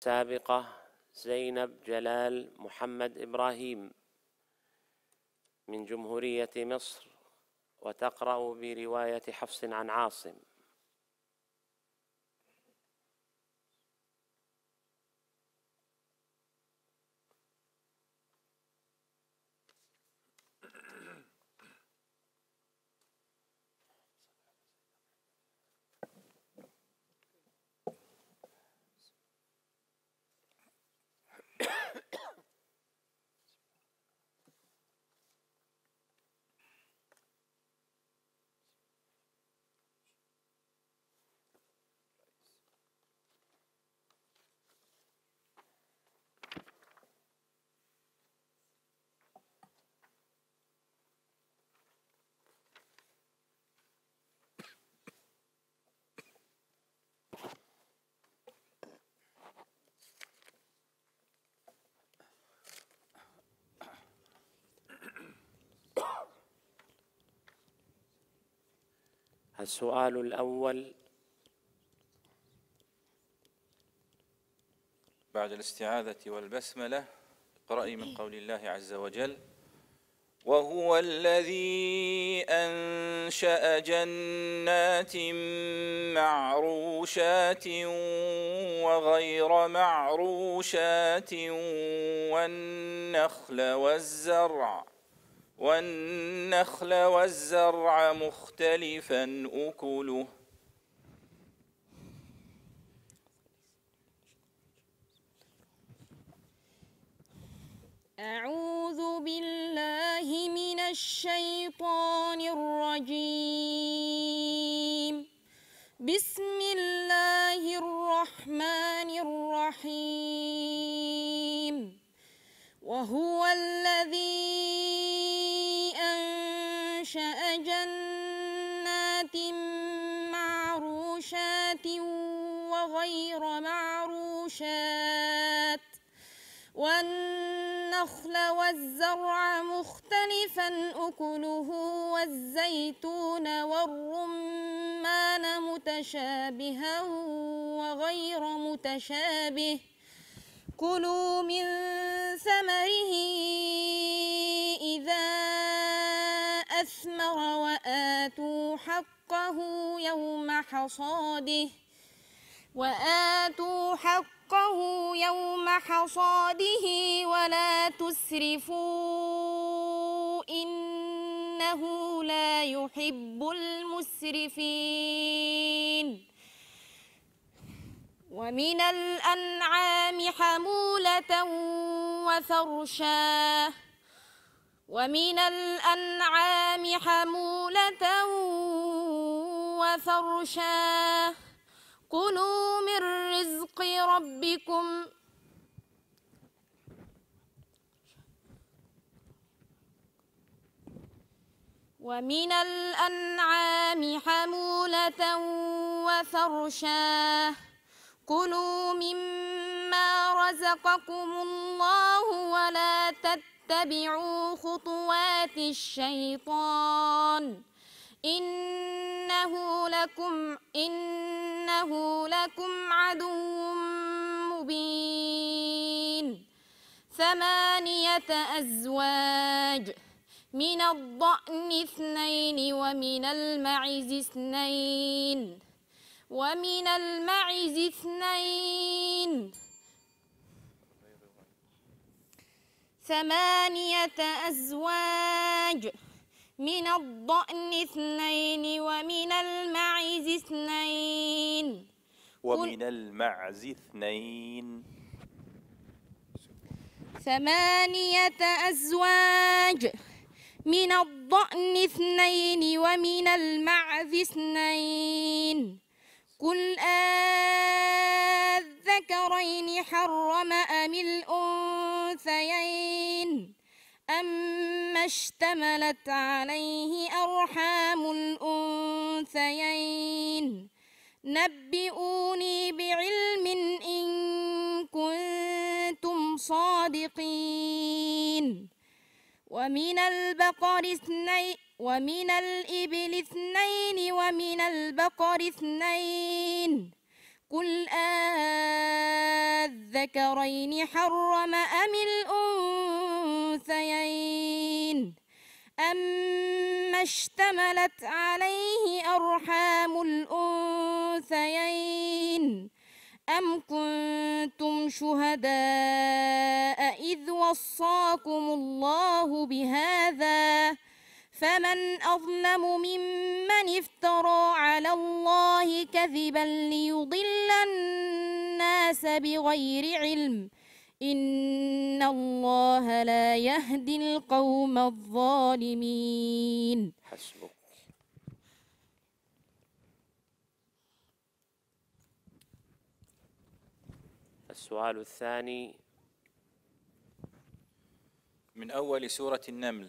سابقة زينب جلال محمد إبراهيم من جمهورية مصر وتقرأ برواية حفص عن عاصم السؤال الأول بعد الاستعاذة والبسملة اقرأي من قول الله عز وجل وهو الذي أنشأ جنات معروشات وغير معروشات والنخل والزرع والنخل والزرع مختلفا أكله أعوذ بالله من الشيطان الرجيم بسم والنخل والزرع مختلفا أكله والزيتون والرمان متشابها وغير متشابه كلوا من ثمره إذا أثمر وآتوا حقه يوم حصاده وآتوا حقه يوم حصاده ولا تسرفوا إنه لا يحب المسرفين ومن الأنعام حمولة وفرشا ومن الأنعام حمولة وفرشا كلوا من رزق ربكم ومن الأنعام حمولة وفرشاه كلوا مما رزقكم الله ولا تتبعوا خطوات الشيطان إنه لكم إنه لكم عدو مبين ثمانية أزواج من الضأن اثنين ومن المعز اثنين ومن المعز اثنين ثمانية أزواج من الضأن اثنين ومن المعز اثنين ومن المعز اثنين ثمانية أزواج من الضأن اثنين ومن المعز اثنين قل أذكرين حرم أم الأنثيين أم ما اشتملت عليه أرحام الأنثيين نبئوني بعلم إن كنتم صادقين ومن البقر اثنين ومن الإبل اثنين ومن البقر اثنين قل أذكرين حرم أم الأنثيين الأنثيين أما اشتملت عليه أرحام الأنثيين أم كنتم شهداء إذ وصاكم الله بهذا فمن أظلم ممن افترى على الله كذبا ليضل الناس بغير علم إن الله لا يهدي القوم الظالمين حسبك السؤال الثاني من أول سورة النمل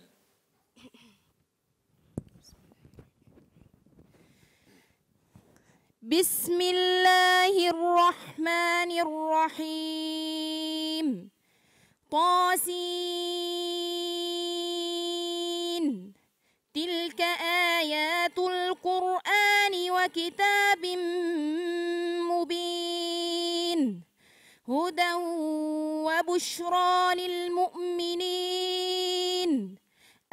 بسم الله الرحمن الرحيم ميم طاسين تلك آيات القرآن وكتاب مبين هدى وبشرى للمؤمنين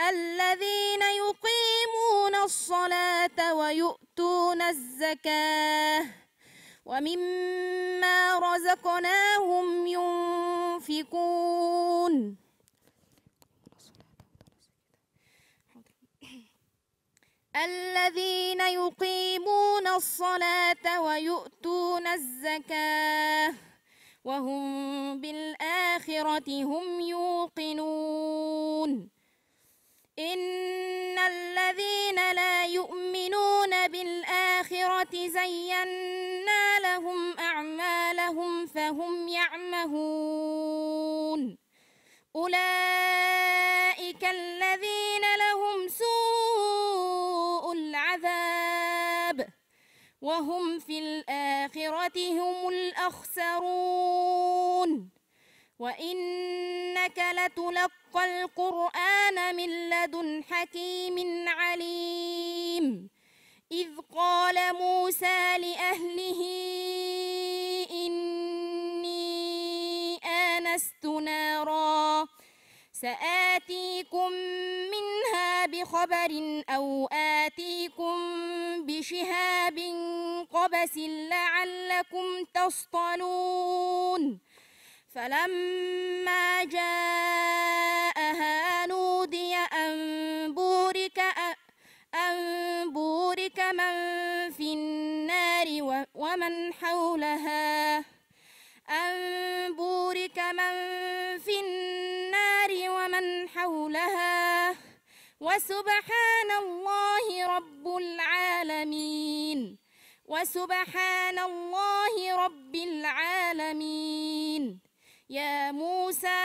الذين يقيمون الصلاة ويؤتون الزكاة ومما رزقناهم ينفقون ينفقون الذين يقيمون الصلاة ويؤتون الزكاة وهم بالآخرة هم يوقنون إن الذين لا يؤمنون بالآخرة زينا لهم أعمالهم فهم يعمهون أولئك الذين لهم سوء العذاب وهم في الآخرة هم الأخسرون وإنك لتلقى القرآن من لدن حكيم عليم إذ قال موسى لأهله إني آنست نارا سآتيكم منها بخبر أو آتيكم بشهاب قبس لعلكم تصطلون فلما جاءها نودي أن بورك أن بورك من في النار ومن حولها أن بورك من في النار ومن حولها وسبحان الله رب العالمين وسبحان الله رب العالمين يا موسى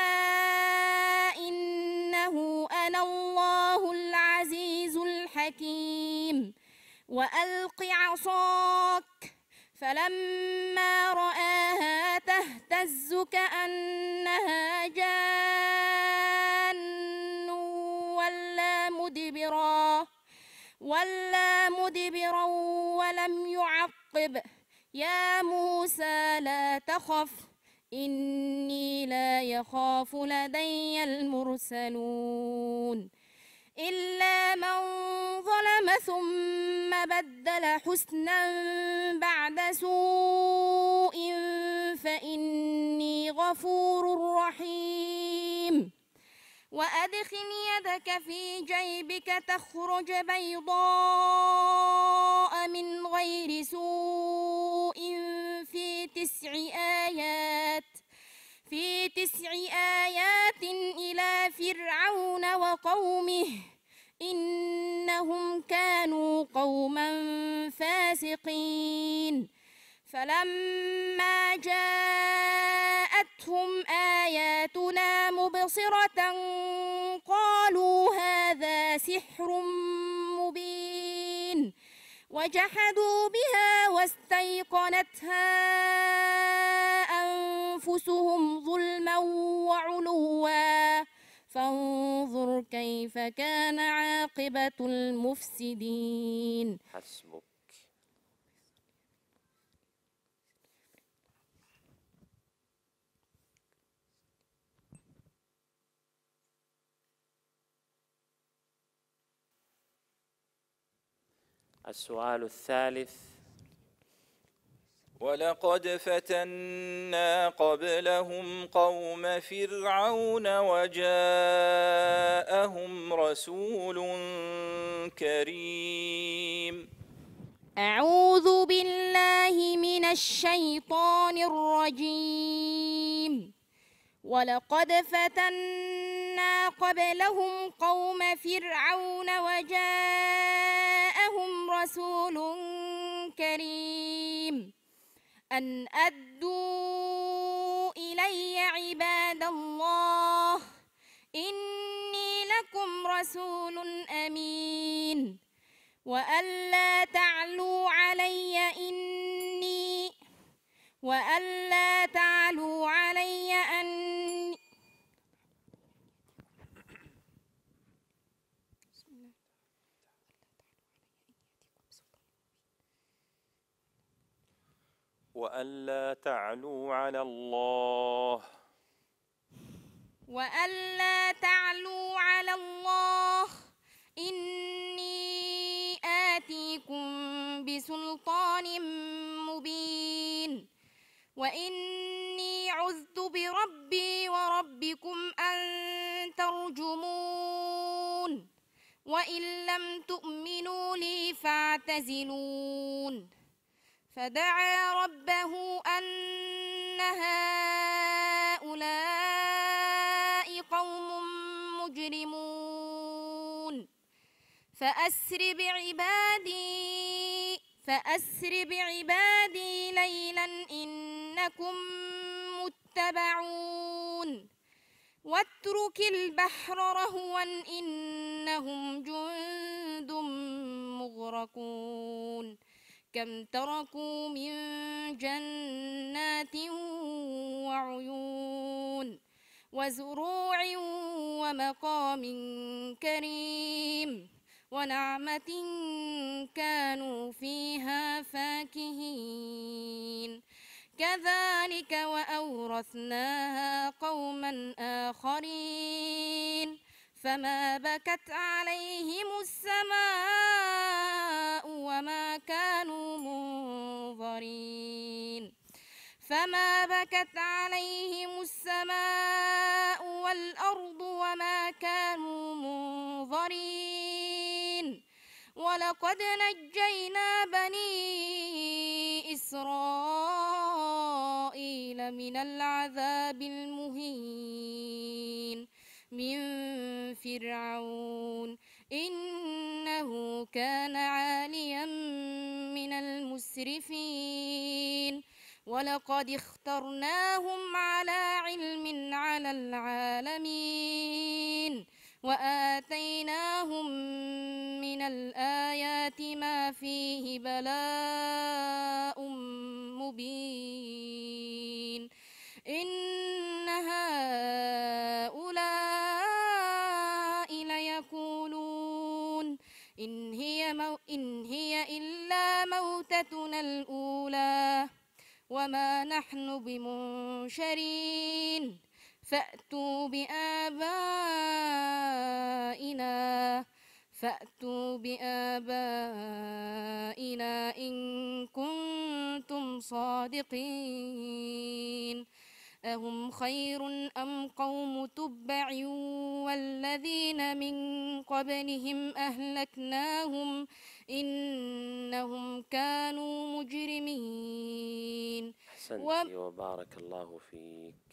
إنه أنا الله العزيز الحكيم وألق عصاك فلما رآها تهتز كأنها جاءت ولا مدبرا ولم يعقب يا موسى لا تخف إني لا يخاف لدي المرسلون إلا من ظلم ثم بدل حسنا بعد سوء فإني غفور رحيم وأدخل يدك في جيبك تخرج بيضاء من غير سوء في تسع آيات في تسع آيات إلى فرعون وقومه إنهم كانوا قوما فاسقين فلما جاءوا جاءتهم آياتنا مبصرة قالوا هذا سحر مبين وجحدوا بها واستيقنتها أنفسهم ظلما وعلوا فانظر كيف كان عاقبة المفسدين حسبك السؤال الثالث ولقد فتنا قبلهم قوم فرعون وجاءهم رسول كريم أعوذ بالله من الشيطان الرجيم ولقد فتنا قبلهم قوم فرعون وجاءهم رسول كريم أن أدوا إلي عباد الله إني لكم رسول أمين وأن لا تعلوا علي إني وأن لا تعلوا علي أني وألا تعلوا على الله وألا تعلوا على الله إني آتيكم بسلطان مبين وإني عذت بربي وربكم أن ترجمون وإن لم تؤمنوا لي فاعتزلون فدعا ربه أن هؤلاء قوم مجرمون فأسر بعبادي فأسر بعبادي ليلا إنكم متبعون واترك البحر رهوا إنهم جند مغرقون كم تركوا من جنات وعيون وزروع ومقام كريم ونعمة كانوا فيها فاكهين كذلك وأورثناها قوما آخرين فما بكت عليهم السماء وما كانوا المنظرين فما بكت عليهم السماء والأرض وما كانوا منظرين ولقد نجينا بني إسرائيل من العذاب المهين من فرعون إنه كان عالم المسرفين ولقد اخترناهم على علم على العالمين وآتيناهم من الآيات ما فيه بلاء مبين الأولى وما نحن بمنشرين فأتوا بآبائنا فأتوا بآبائنا إن كنتم صادقين أهم خير أم قوم تبع والذين من قبلهم أهلكناهم إنهم كانوا مجرمين أحسنت وبارك الله فيك